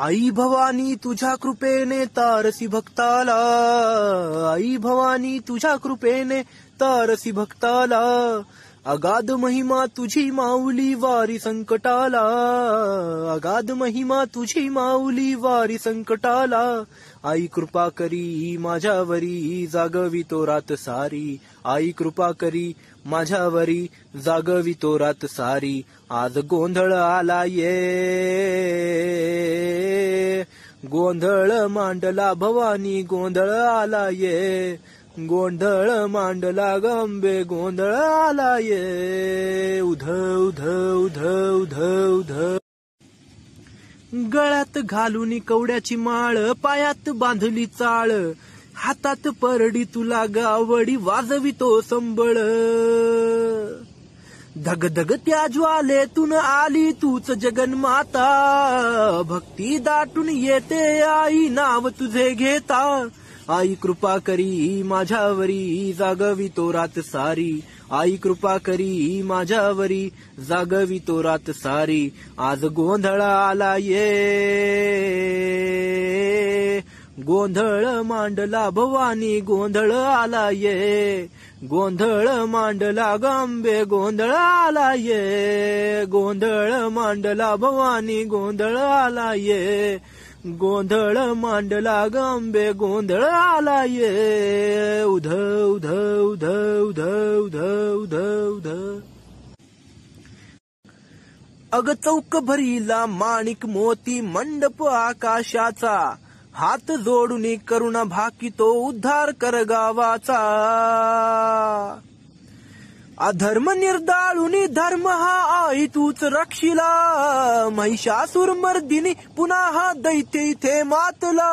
आई भवानी तुझ्या कृपेने तारसी भक्ताला आई भवानी तुझ्या कृपेने तारसी भक्ताला अगाध महिमा तुझी माऊली वारी संकटाला अगाध महिमा तुझी माऊली वारी संकटाला आई कृपा करी माझ्यावरी जागवी तो रात सारी आई कृपा करी माझ्यावरी जागवितो रात सारी आज गोंधळ आला ये गोंधळ मांडला भवानी गोंधळ आला ये गोंधळ मांडला गंबे गोंधळ आला ये उध उध उध उध उध गळ्यात घालून कवड्याची माळ पायात बांधली चाळ हातात परडी तुला गावडी वाजवितो संबळ धगधग त्या ज्वालेतून आली तूच जगनमाता भक्ती दाटून येते आई नाव तुझे घेता आई कृपा करी माझ्यावरी जागवी तो रात सारी आई कृपा करी माझ्यावरी जागवी तो रात सारी आज गोंधळा आला ये गोंधळ मांडला भवानी गोंधळ आला ये गोंधळ मांडला गांबे गोंधळ आला ये गोंधळ मांडला भवानी गोंधळ आला ये गोंधळ मांडला गांबे गोंधळ आला ये उध उध उध उध उध उध उध अग चौक भरीला माणिक मोती मंडप आकाशाचा हात जोडून करुणा तो उद्धार कर गावाचा अधर्म निर्दाळुनी धर्म हा आई तूच रक्षिला महिषासुर मर्दिनी पुन्हा हा दैते इथे मातला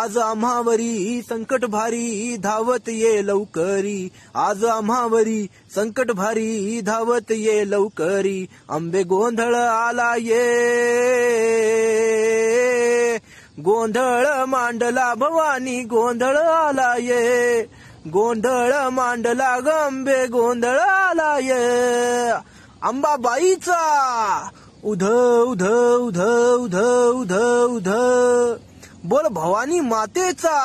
आज आम्हावरी संकट भारी धावत ये लवकरी आज आम्हावरी संकट भारी धावत ये लवकरी आंबे गोंधळ आला ये गोंधळ मांडला भवानी गोंधळ आला ये गोंधळ मांडला गंबे गोंधळ आला ये अंबाबाईचा उध उध उध उध उध उध बोल भवानी मातेचा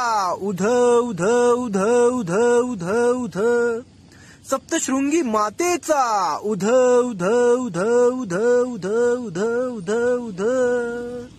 उध उध उध उध उध उध सप्तशृंगी मातेचा उध उध उध उध उध उध उध उध